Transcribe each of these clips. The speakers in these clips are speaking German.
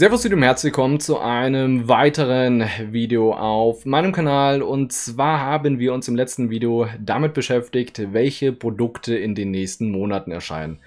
Servus und herzlich willkommen zu einem weiteren Video auf meinem Kanal und zwar haben wir uns im letzten Video damit beschäftigt, welche Produkte in den nächsten Monaten erscheinen.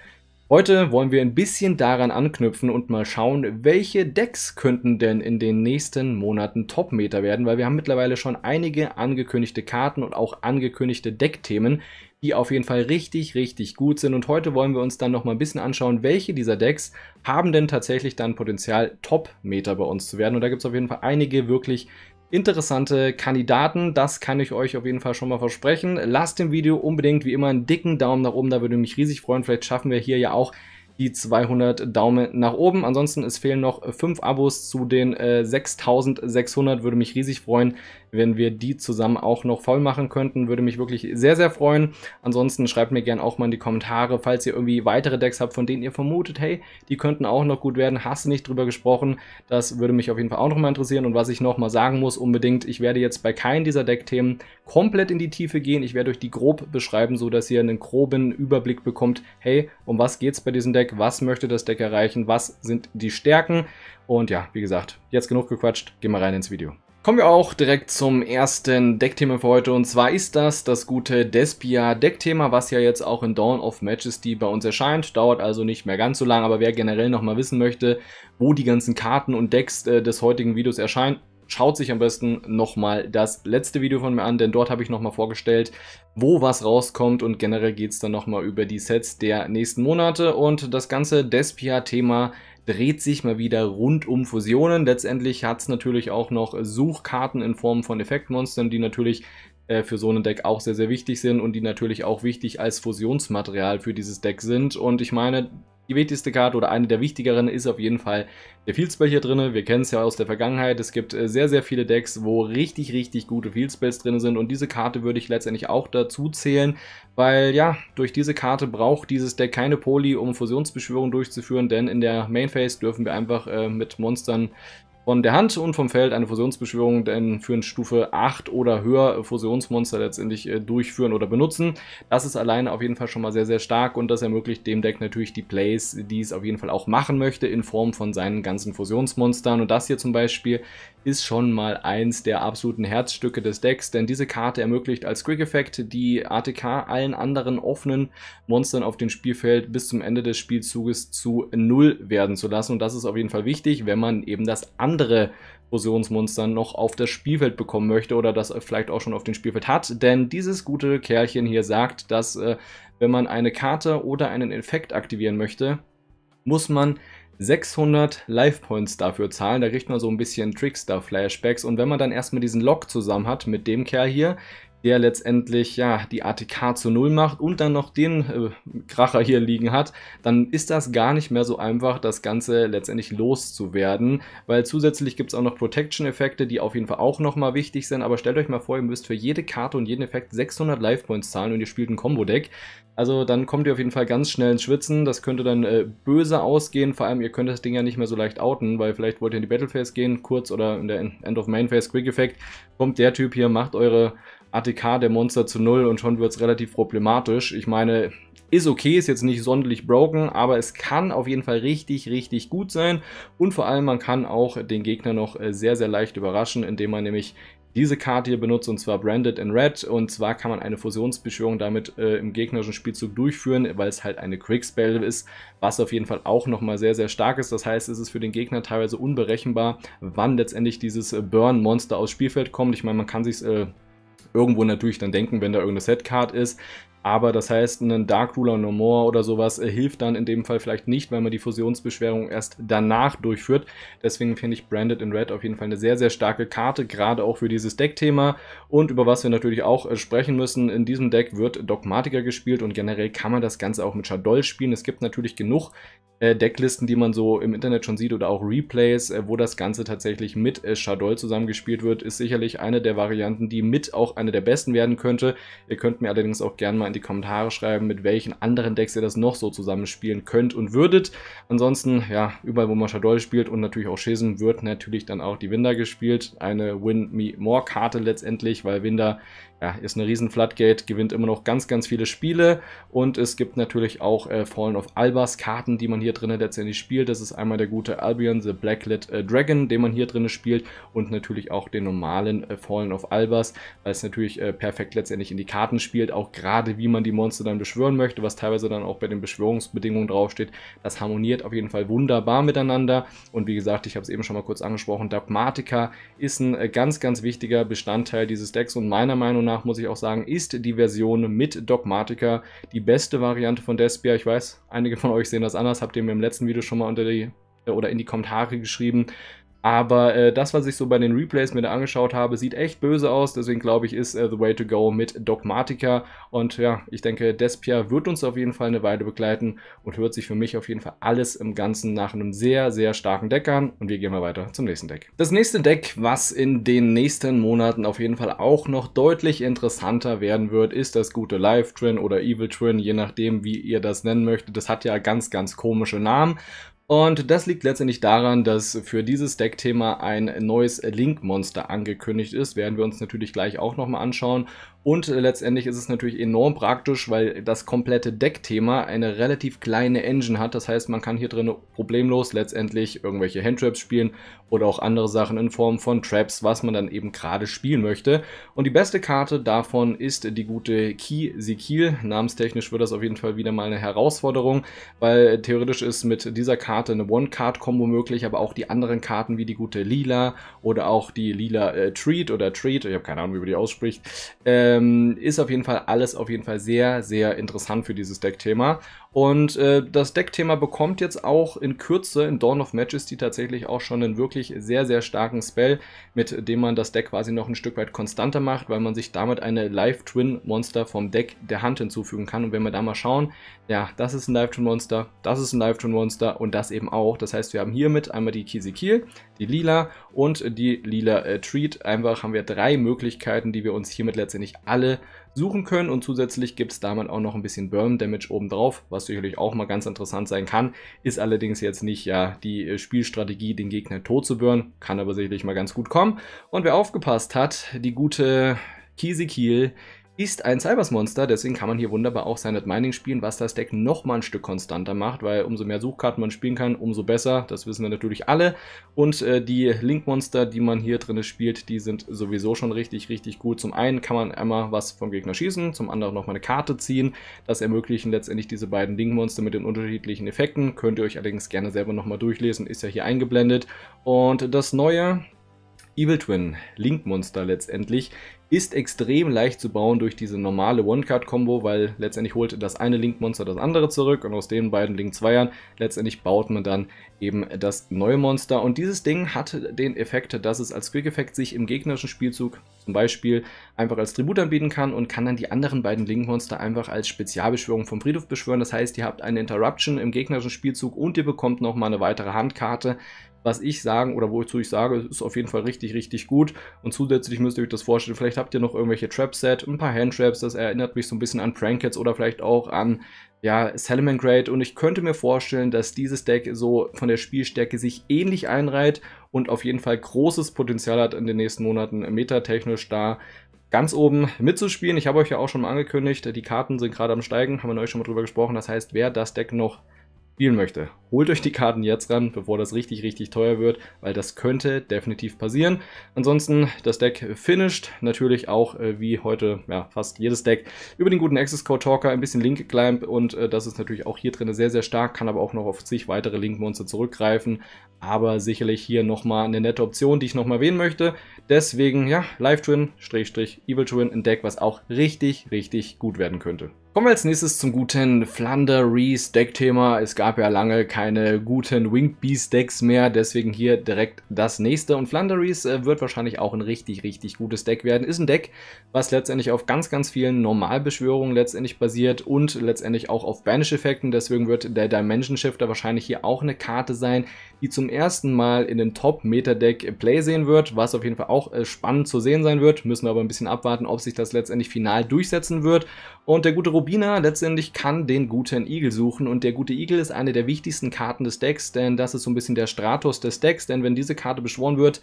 Heute wollen wir ein bisschen daran anknüpfen und mal schauen, welche Decks könnten denn in den nächsten Monaten Top-Meter werden, weil wir haben mittlerweile schon einige angekündigte Karten und auch angekündigte Deckthemen, die auf jeden Fall richtig, richtig gut sind. Und heute wollen wir uns dann noch mal ein bisschen anschauen, welche dieser Decks haben denn tatsächlich dann Potenzial, Top-Meter bei uns zu werden. Und da gibt es auf jeden Fall einige wirklich interessante Kandidaten. Das kann ich euch auf jeden Fall schon mal versprechen. Lasst dem Video unbedingt wie immer einen dicken Daumen nach oben, da würde mich riesig freuen. Vielleicht schaffen wir hier ja auch die 200 Daumen nach oben. Ansonsten, es fehlen noch 5 Abos zu den äh, 6600, würde mich riesig freuen, wenn wir die zusammen auch noch voll machen könnten. Würde mich wirklich sehr, sehr freuen. Ansonsten schreibt mir gerne auch mal in die Kommentare, falls ihr irgendwie weitere Decks habt, von denen ihr vermutet, hey, die könnten auch noch gut werden. Hast du nicht drüber gesprochen? Das würde mich auf jeden Fall auch nochmal interessieren. Und was ich nochmal sagen muss, unbedingt, ich werde jetzt bei keinem dieser Deckthemen komplett in die Tiefe gehen. Ich werde euch die grob beschreiben, so dass ihr einen groben Überblick bekommt, hey, um was geht's bei diesem Deck? Was möchte das Deck erreichen? Was sind die Stärken? Und ja, wie gesagt, jetzt genug gequatscht, Geh mal rein ins Video. Kommen wir auch direkt zum ersten Deckthema für heute und zwar ist das das gute Despia Deckthema, was ja jetzt auch in Dawn of Majesty bei uns erscheint, dauert also nicht mehr ganz so lange, aber wer generell nochmal wissen möchte, wo die ganzen Karten und Decks äh, des heutigen Videos erscheinen, schaut sich am besten nochmal das letzte Video von mir an, denn dort habe ich nochmal vorgestellt, wo was rauskommt und generell geht es dann nochmal über die Sets der nächsten Monate und das ganze Despia-Thema dreht sich mal wieder rund um Fusionen. Letztendlich hat es natürlich auch noch Suchkarten in Form von Effektmonstern, die natürlich äh, für so ein Deck auch sehr, sehr wichtig sind und die natürlich auch wichtig als Fusionsmaterial für dieses Deck sind. Und ich meine, die wichtigste Karte oder eine der wichtigeren ist auf jeden Fall der Fieldspell hier drin. Wir kennen es ja aus der Vergangenheit. Es gibt äh, sehr, sehr viele Decks, wo richtig, richtig gute Fieldspells drin sind. Und diese Karte würde ich letztendlich auch dazu zählen, weil ja, durch diese Karte braucht dieses Deck keine Poli, um Fusionsbeschwörung durchzuführen. Denn in der Main Phase dürfen wir einfach äh, mit Monstern von der Hand und vom Feld eine Fusionsbeschwörung denn für eine Stufe 8 oder höher Fusionsmonster letztendlich äh, durchführen oder benutzen. Das ist alleine auf jeden Fall schon mal sehr, sehr stark und das ermöglicht dem Deck natürlich die Plays, die es auf jeden Fall auch machen möchte in Form von seinen ganzen Fusionsmonstern. Und das hier zum Beispiel ist schon mal eins der absoluten Herzstücke des Decks, denn diese Karte ermöglicht als Quick-Effekt die ATK allen anderen offenen Monstern auf dem Spielfeld bis zum Ende des Spielzuges zu null werden zu lassen. Und das ist auf jeden Fall wichtig, wenn man eben das andere Fusionsmonster noch auf das Spielfeld bekommen möchte oder das vielleicht auch schon auf dem Spielfeld hat. Denn dieses gute Kerlchen hier sagt, dass äh, wenn man eine Karte oder einen Effekt aktivieren möchte, muss man 600 Life Points dafür zahlen. Da kriegt man so ein bisschen Trickster-Flashbacks. Und wenn man dann erstmal diesen Lock zusammen hat mit dem Kerl hier, der letztendlich ja die ATK zu null macht und dann noch den äh, Kracher hier liegen hat, dann ist das gar nicht mehr so einfach, das Ganze letztendlich loszuwerden, weil zusätzlich gibt es auch noch Protection-Effekte, die auf jeden Fall auch nochmal wichtig sind, aber stellt euch mal vor, ihr müsst für jede Karte und jeden Effekt 600 Life-Points zahlen und ihr spielt ein Combo-Deck, also dann kommt ihr auf jeden Fall ganz schnell ins Schwitzen, das könnte dann äh, böse ausgehen, vor allem ihr könnt das Ding ja nicht mehr so leicht outen, weil vielleicht wollt ihr in die Battle-Phase gehen, kurz oder in der End-of-Main-Phase Quick-Effekt, kommt der Typ hier, macht eure ATK der Monster zu null und schon wird es relativ problematisch. Ich meine, ist okay, ist jetzt nicht sonderlich broken, aber es kann auf jeden Fall richtig, richtig gut sein. Und vor allem, man kann auch den Gegner noch äh, sehr, sehr leicht überraschen, indem man nämlich diese Karte hier benutzt, und zwar Branded in Red. Und zwar kann man eine Fusionsbeschwörung damit äh, im gegnerischen Spielzug durchführen, weil es halt eine Quickspell ist, was auf jeden Fall auch nochmal sehr, sehr stark ist. Das heißt, es ist für den Gegner teilweise unberechenbar, wann letztendlich dieses äh, Burn-Monster aufs Spielfeld kommt. Ich meine, man kann sich äh, irgendwo natürlich dann denken, wenn da irgendeine Setcard ist. Aber das heißt, einen Dark Ruler No More oder sowas äh, hilft dann in dem Fall vielleicht nicht, weil man die Fusionsbeschwerung erst danach durchführt. Deswegen finde ich Branded in Red auf jeden Fall eine sehr, sehr starke Karte, gerade auch für dieses Deckthema. Und über was wir natürlich auch äh, sprechen müssen, in diesem Deck wird Dogmatiker gespielt und generell kann man das Ganze auch mit Shadol spielen. Es gibt natürlich genug äh, Decklisten, die man so im Internet schon sieht oder auch Replays, äh, wo das Ganze tatsächlich mit äh, Shadol zusammengespielt wird, ist sicherlich eine der Varianten, die mit auch eine der besten werden könnte. Ihr könnt mir allerdings auch gerne mal in die Kommentare schreiben, mit welchen anderen Decks ihr das noch so zusammenspielen könnt und würdet. Ansonsten, ja, überall wo man Shadol spielt und natürlich auch Schism wird natürlich dann auch die Winder gespielt. Eine Win-Me-More-Karte letztendlich, weil Winder ja, ist eine riesen Floodgate, gewinnt immer noch ganz, ganz viele Spiele und es gibt natürlich auch äh, Fallen of Albas Karten, die man hier hier drin letztendlich spielt. Das ist einmal der gute Albion, The Blacklit äh, Dragon, den man hier drin spielt und natürlich auch den normalen äh, Fallen of Albers, weil es natürlich äh, perfekt letztendlich in die Karten spielt, auch gerade wie man die Monster dann beschwören möchte, was teilweise dann auch bei den Beschwörungsbedingungen draufsteht. Das harmoniert auf jeden Fall wunderbar miteinander und wie gesagt, ich habe es eben schon mal kurz angesprochen, Dogmatica ist ein äh, ganz, ganz wichtiger Bestandteil dieses Decks und meiner Meinung nach, muss ich auch sagen, ist die Version mit Dogmatica die beste Variante von Despia. Ich weiß, einige von euch sehen das anders, habt ihr den wir im letzten Video schon mal unter die äh, oder in die Kommentare geschrieben, aber äh, das, was ich so bei den Replays mir da angeschaut habe, sieht echt böse aus. Deswegen glaube ich, ist äh, The Way to Go mit Dogmatica. Und ja, ich denke, Despia wird uns auf jeden Fall eine Weile begleiten und hört sich für mich auf jeden Fall alles im Ganzen nach einem sehr, sehr starken Deck an. Und wir gehen mal weiter zum nächsten Deck. Das nächste Deck, was in den nächsten Monaten auf jeden Fall auch noch deutlich interessanter werden wird, ist das gute Live Twin oder Evil Twin, je nachdem, wie ihr das nennen möchtet. Das hat ja ganz, ganz komische Namen. Und das liegt letztendlich daran, dass für dieses Deckthema ein neues Link-Monster angekündigt ist. Werden wir uns natürlich gleich auch nochmal anschauen. Und letztendlich ist es natürlich enorm praktisch, weil das komplette Deckthema eine relativ kleine Engine hat. Das heißt, man kann hier drin problemlos letztendlich irgendwelche Handtraps spielen oder auch andere Sachen in Form von Traps, was man dann eben gerade spielen möchte. Und die beste Karte davon ist die gute Key Sikil. Namenstechnisch wird das auf jeden Fall wieder mal eine Herausforderung, weil theoretisch ist mit dieser Karte eine One-Card-Kombo möglich, aber auch die anderen Karten wie die gute Lila oder auch die Lila äh, Treat oder Treat, ich habe keine Ahnung, wie man die ausspricht, äh, ähm, ist auf jeden Fall alles auf jeden Fall sehr, sehr interessant für dieses Deckthema. Und äh, das Deckthema bekommt jetzt auch in Kürze in Dawn of Majesty tatsächlich auch schon einen wirklich sehr, sehr starken Spell, mit dem man das Deck quasi noch ein Stück weit konstanter macht, weil man sich damit eine Live-Twin-Monster vom Deck der Hand hinzufügen kann. Und wenn wir da mal schauen, ja, das ist ein Live-Twin-Monster, das ist ein Live-Twin-Monster und das eben auch. Das heißt, wir haben hiermit einmal die Kisikil, die Lila und die Lila äh, Treat. Einfach haben wir drei Möglichkeiten, die wir uns hiermit letztendlich alle suchen können und zusätzlich gibt es damit auch noch ein bisschen Burn Damage obendrauf, was sicherlich auch mal ganz interessant sein kann. Ist allerdings jetzt nicht ja die äh, Spielstrategie, den Gegner tot zu burnen, kann aber sicherlich mal ganz gut kommen. Und wer aufgepasst hat, die gute Kisi ist ein Cybersmonster, deswegen kann man hier wunderbar auch Silent Mining spielen, was das Deck nochmal ein Stück konstanter macht, weil umso mehr Suchkarten man spielen kann, umso besser, das wissen wir natürlich alle. Und äh, die Link-Monster, die man hier drin spielt, die sind sowieso schon richtig, richtig gut. Zum einen kann man einmal was vom Gegner schießen, zum anderen nochmal eine Karte ziehen. Das ermöglichen letztendlich diese beiden Link-Monster mit den unterschiedlichen Effekten. Könnt ihr euch allerdings gerne selber nochmal durchlesen, ist ja hier eingeblendet. Und das Neue, Evil Twin, Link-Monster letztendlich, ist extrem leicht zu bauen durch diese normale One-Card-Kombo, weil letztendlich holt das eine Link-Monster das andere zurück und aus den beiden Link-Zweiern letztendlich baut man dann eben das neue Monster. Und dieses Ding hat den Effekt, dass es als Quick-Effekt sich im gegnerischen Spielzug zum Beispiel einfach als Tribut anbieten kann und kann dann die anderen beiden Link-Monster einfach als Spezialbeschwörung vom Friedhof beschwören. Das heißt, ihr habt eine Interruption im gegnerischen Spielzug und ihr bekommt nochmal eine weitere Handkarte, was ich sagen oder wozu ich sage, ist auf jeden Fall richtig, richtig gut. Und zusätzlich müsst ihr euch das vorstellen, vielleicht habt ihr noch irgendwelche Trap-Set, ein paar Handtraps, das erinnert mich so ein bisschen an Prankets oder vielleicht auch an ja, Salaman und ich könnte mir vorstellen, dass dieses Deck so von der Spielstärke sich ähnlich einreiht und auf jeden Fall großes Potenzial hat in den nächsten Monaten metatechnisch da ganz oben mitzuspielen. Ich habe euch ja auch schon mal angekündigt, die Karten sind gerade am Steigen, haben wir neulich schon mal drüber gesprochen. Das heißt, wer das Deck noch spielen möchte. Holt euch die Karten jetzt ran, bevor das richtig, richtig teuer wird, weil das könnte definitiv passieren. Ansonsten das Deck finished, natürlich auch äh, wie heute ja, fast jedes Deck über den guten Access Code Talker, ein bisschen Link Climb und äh, das ist natürlich auch hier drin sehr, sehr stark, kann aber auch noch auf zig weitere Link Monster zurückgreifen. Aber sicherlich hier nochmal eine nette Option, die ich nochmal erwähnen möchte. Deswegen, ja, Live Twin, Schrägstrich, Evil Twin, ein Deck, was auch richtig, richtig gut werden könnte. Kommen wir als nächstes zum guten Flander Reese Deck Thema. Es gab ja lange keine guten Winged Beast Decks mehr, deswegen hier direkt das nächste. Und Flander Reese äh, wird wahrscheinlich auch ein richtig, richtig gutes Deck werden. Ist ein Deck, was letztendlich auf ganz, ganz vielen Normalbeschwörungen letztendlich basiert und letztendlich auch auf Banish-Effekten. Deswegen wird der Dimension Shifter wahrscheinlich hier auch eine Karte sein, die zum ersten Mal in den Top-Meta-Deck Play sehen wird, was auf jeden Fall auch äh, spannend zu sehen sein wird. Müssen wir aber ein bisschen abwarten, ob sich das letztendlich final durchsetzen wird. Und der gute Rubin Robina letztendlich kann den guten Igel suchen und der gute Igel ist eine der wichtigsten Karten des Decks, denn das ist so ein bisschen der Stratus des Decks, denn wenn diese Karte beschworen wird,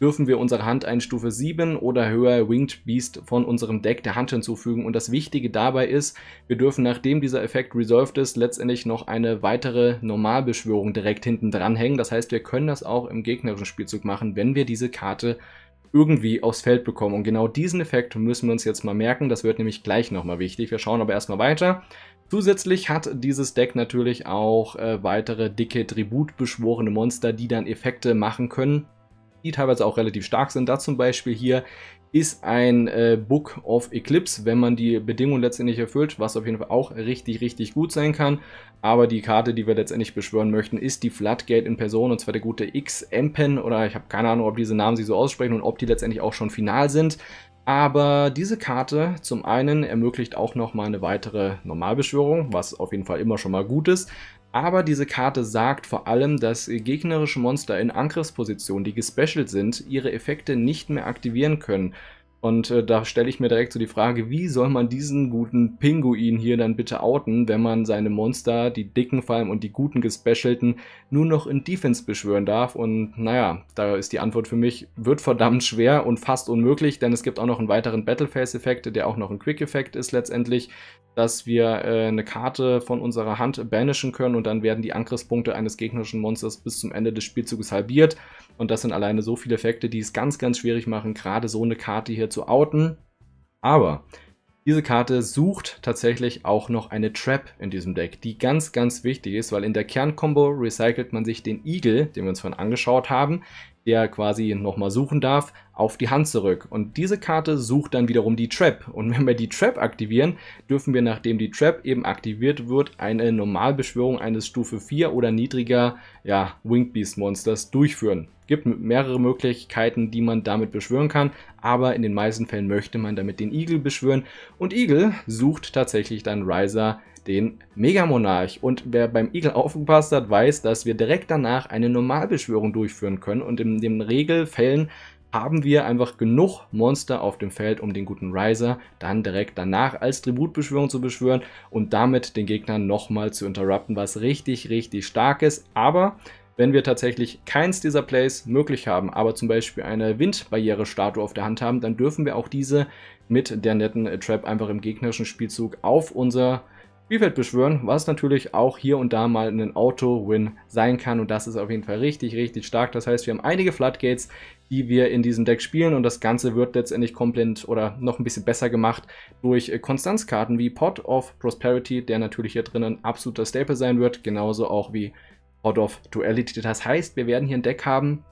dürfen wir unserer Hand eine Stufe 7 oder höher Winged Beast von unserem Deck der Hand hinzufügen. Und das Wichtige dabei ist, wir dürfen nachdem dieser Effekt resolved ist, letztendlich noch eine weitere Normalbeschwörung direkt hinten dran hängen, Das heißt, wir können das auch im gegnerischen Spielzug machen, wenn wir diese Karte irgendwie aufs Feld bekommen. Und genau diesen Effekt müssen wir uns jetzt mal merken. Das wird nämlich gleich nochmal wichtig. Wir schauen aber erstmal weiter. Zusätzlich hat dieses Deck natürlich auch äh, weitere dicke Tribut beschworene Monster, die dann Effekte machen können, die teilweise auch relativ stark sind. Da zum Beispiel hier ist ein äh, Book of Eclipse, wenn man die Bedingungen letztendlich erfüllt, was auf jeden Fall auch richtig, richtig gut sein kann. Aber die Karte, die wir letztendlich beschwören möchten, ist die Floodgate in Person und zwar der gute X-Empen oder ich habe keine Ahnung, ob diese Namen sie so aussprechen und ob die letztendlich auch schon final sind. Aber diese Karte zum einen ermöglicht auch nochmal eine weitere Normalbeschwörung, was auf jeden Fall immer schon mal gut ist. Aber diese Karte sagt vor allem, dass gegnerische Monster in Angriffsposition, die gespecialt sind, ihre Effekte nicht mehr aktivieren können. Und äh, da stelle ich mir direkt so die Frage, wie soll man diesen guten Pinguin hier dann bitte outen, wenn man seine Monster, die dicken vor allem und die guten Gespecialten, nur noch in Defense beschwören darf? Und naja, da ist die Antwort für mich, wird verdammt schwer und fast unmöglich, denn es gibt auch noch einen weiteren Battle Phase-Effekt, der auch noch ein Quick-Effekt ist letztendlich dass wir äh, eine Karte von unserer Hand banishen können und dann werden die Angriffspunkte eines gegnerischen Monsters bis zum Ende des Spielzuges halbiert. Und das sind alleine so viele Effekte, die es ganz, ganz schwierig machen, gerade so eine Karte hier zu outen. Aber diese Karte sucht tatsächlich auch noch eine Trap in diesem Deck, die ganz, ganz wichtig ist, weil in der Kerncombo recycelt man sich den Igel, den wir uns vorhin angeschaut haben, der quasi nochmal suchen darf, auf die Hand zurück. Und diese Karte sucht dann wiederum die Trap. Und wenn wir die Trap aktivieren, dürfen wir, nachdem die Trap eben aktiviert wird, eine Normalbeschwörung eines Stufe 4 oder niedriger ja, Winged Beast Monsters durchführen. Gibt mehrere Möglichkeiten, die man damit beschwören kann, aber in den meisten Fällen möchte man damit den Igel beschwören. Und Igel sucht tatsächlich dann Riser den Megamonarch. Und wer beim Igel aufgepasst hat, weiß, dass wir direkt danach eine Normalbeschwörung durchführen können. Und in den Regelfällen haben wir einfach genug Monster auf dem Feld, um den guten Riser dann direkt danach als Tributbeschwörung zu beschwören und damit den Gegner nochmal zu interrupten, was richtig, richtig stark ist. Aber wenn wir tatsächlich keins dieser Plays möglich haben, aber zum Beispiel eine Windbarriere-Statue auf der Hand haben, dann dürfen wir auch diese mit der netten Trap einfach im gegnerischen Spielzug auf unser Spielfeld beschwören, was natürlich auch hier und da mal ein Auto-Win sein kann und das ist auf jeden Fall richtig, richtig stark. Das heißt, wir haben einige Floodgates, die wir in diesem Deck spielen und das Ganze wird letztendlich komplett oder noch ein bisschen besser gemacht durch äh, Konstanzkarten wie Pot of Prosperity, der natürlich hier drinnen absoluter Staple sein wird, genauso auch wie Pot of Duality. Das heißt, wir werden hier ein Deck haben,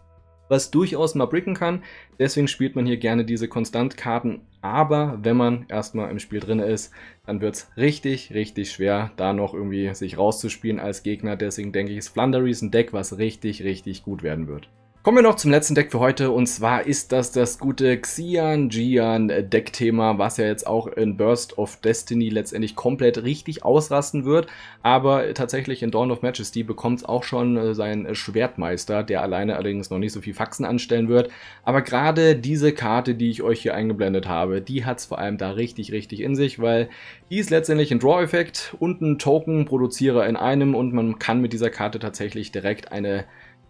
was durchaus mal bricken kann. Deswegen spielt man hier gerne diese Konstantkarten. Aber wenn man erstmal im Spiel drin ist, dann wird es richtig, richtig schwer, da noch irgendwie sich rauszuspielen als Gegner. Deswegen denke ich, ist Flandery ein Deck, was richtig, richtig gut werden wird. Kommen wir noch zum letzten Deck für heute und zwar ist das das gute Xian Jian Deckthema, was ja jetzt auch in Burst of Destiny letztendlich komplett richtig ausrasten wird, aber tatsächlich in Dawn of Majesty bekommt es auch schon äh, seinen Schwertmeister, der alleine allerdings noch nicht so viel Faxen anstellen wird, aber gerade diese Karte, die ich euch hier eingeblendet habe, die hat es vor allem da richtig richtig in sich, weil die ist letztendlich ein Draw-Effekt und ein Token-Produzierer in einem und man kann mit dieser Karte tatsächlich direkt eine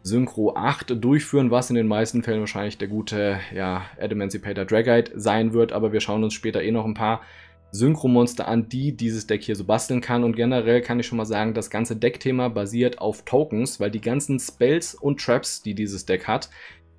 Synchro 8 durchführen, was in den meisten Fällen wahrscheinlich der gute ja, Adamancipator Dragite sein wird, aber wir schauen uns später eh noch ein paar Synchro-Monster an, die dieses Deck hier so basteln kann und generell kann ich schon mal sagen, das ganze Deckthema basiert auf Tokens, weil die ganzen Spells und Traps, die dieses Deck hat,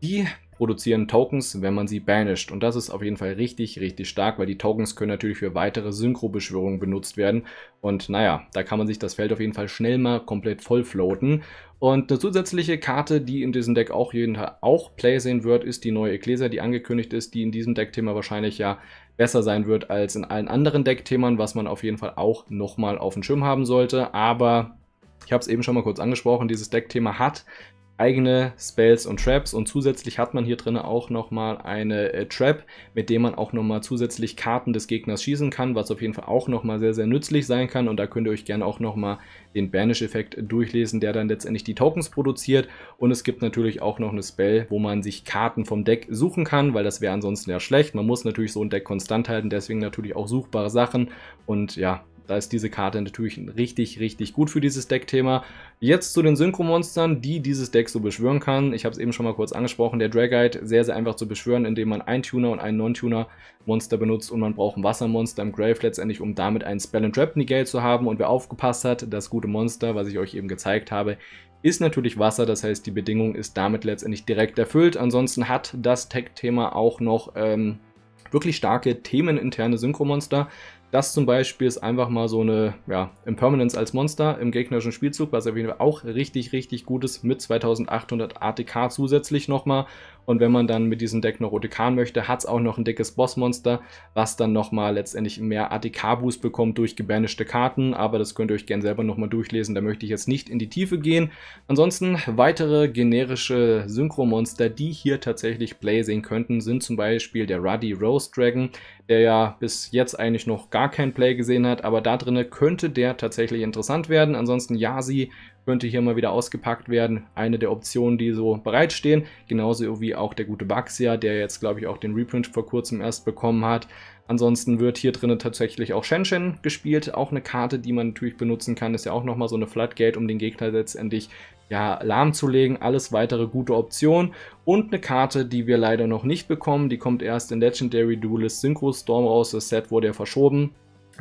die produzieren Tokens, wenn man sie banisht. Und das ist auf jeden Fall richtig, richtig stark, weil die Tokens können natürlich für weitere Synchro-Beschwörungen benutzt werden. Und naja, da kann man sich das Feld auf jeden Fall schnell mal komplett voll floaten. Und eine zusätzliche Karte, die in diesem Deck auch jeden Tag auch Play sehen wird, ist die neue Ecclesia, die angekündigt ist, die in diesem Deckthema wahrscheinlich ja besser sein wird als in allen anderen Deckthemen, was man auf jeden Fall auch nochmal auf dem Schirm haben sollte. Aber ich habe es eben schon mal kurz angesprochen, dieses Deckthema hat eigene Spells und Traps und zusätzlich hat man hier drin auch nochmal eine äh, Trap, mit dem man auch nochmal zusätzlich Karten des Gegners schießen kann, was auf jeden Fall auch nochmal sehr, sehr nützlich sein kann und da könnt ihr euch gerne auch nochmal den Banish-Effekt durchlesen, der dann letztendlich die Tokens produziert und es gibt natürlich auch noch eine Spell, wo man sich Karten vom Deck suchen kann, weil das wäre ansonsten ja schlecht. Man muss natürlich so ein Deck konstant halten, deswegen natürlich auch suchbare Sachen und ja, da ist diese Karte natürlich richtig, richtig gut für dieses Deckthema. Jetzt zu den Synchro-Monstern, die dieses Deck so beschwören kann. Ich habe es eben schon mal kurz angesprochen, der Dragite sehr, sehr einfach zu beschwören, indem man ein Tuner und ein Non-Tuner-Monster benutzt und man braucht ein Wassermonster im Grave letztendlich, um damit einen Spell and Trap Negate zu haben. Und wer aufgepasst hat, das gute Monster, was ich euch eben gezeigt habe, ist natürlich Wasser, das heißt die Bedingung ist damit letztendlich direkt erfüllt. Ansonsten hat das Tech-Thema auch noch ähm, wirklich starke themeninterne Synchromonster. Das zum Beispiel ist einfach mal so eine ja, Impermanence als Monster im gegnerischen Spielzug, was auf jeden Fall auch richtig, richtig gut ist mit 2800 ATK zusätzlich nochmal. Und wenn man dann mit diesem Deck noch OTK möchte, hat es auch noch ein dickes Bossmonster, was dann nochmal letztendlich mehr ATK-Boost bekommt durch gebanishte Karten. Aber das könnt ihr euch gerne selber nochmal durchlesen, da möchte ich jetzt nicht in die Tiefe gehen. Ansonsten weitere generische Synchro-Monster, die hier tatsächlich Play sehen könnten, sind zum Beispiel der Ruddy Rose Dragon, der ja bis jetzt eigentlich noch gar gar kein Play gesehen hat, aber da drinne könnte der tatsächlich interessant werden. Ansonsten Yasi könnte hier mal wieder ausgepackt werden. Eine der Optionen, die so bereitstehen. Genauso wie auch der gute Baxia, der jetzt, glaube ich, auch den Reprint vor kurzem erst bekommen hat. Ansonsten wird hier drinnen tatsächlich auch Shenzhen gespielt. Auch eine Karte, die man natürlich benutzen kann, ist ja auch nochmal so eine Floodgate, um den Gegner letztendlich ja, lahmzulegen. Alles weitere gute Option. Und eine Karte, die wir leider noch nicht bekommen. Die kommt erst in Legendary Duelist Synchro Storm raus. Das Set wurde ja verschoben.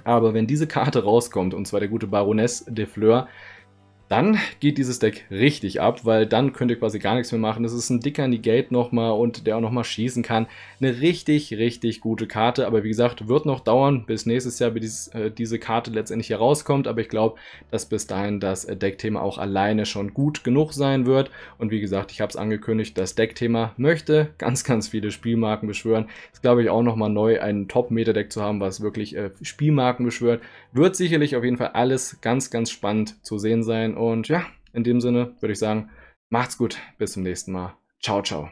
Aber wenn diese Karte rauskommt, und zwar der gute Baroness de Fleur, dann geht dieses Deck richtig ab, weil dann könnt ihr quasi gar nichts mehr machen. Das ist ein dicker Negate nochmal und der auch nochmal schießen kann. Eine richtig, richtig gute Karte, aber wie gesagt, wird noch dauern, bis nächstes Jahr äh, diese Karte letztendlich herauskommt. aber ich glaube, dass bis dahin das äh, Deckthema auch alleine schon gut genug sein wird und wie gesagt, ich habe es angekündigt, das Deckthema möchte ganz, ganz viele Spielmarken beschwören. Ist glaube ich auch nochmal neu, ein Top-Meta-Deck zu haben, was wirklich äh, Spielmarken beschwört, wird sicherlich auf jeden Fall alles ganz, ganz spannend zu sehen sein. Und ja, in dem Sinne würde ich sagen, macht's gut. Bis zum nächsten Mal. Ciao, ciao.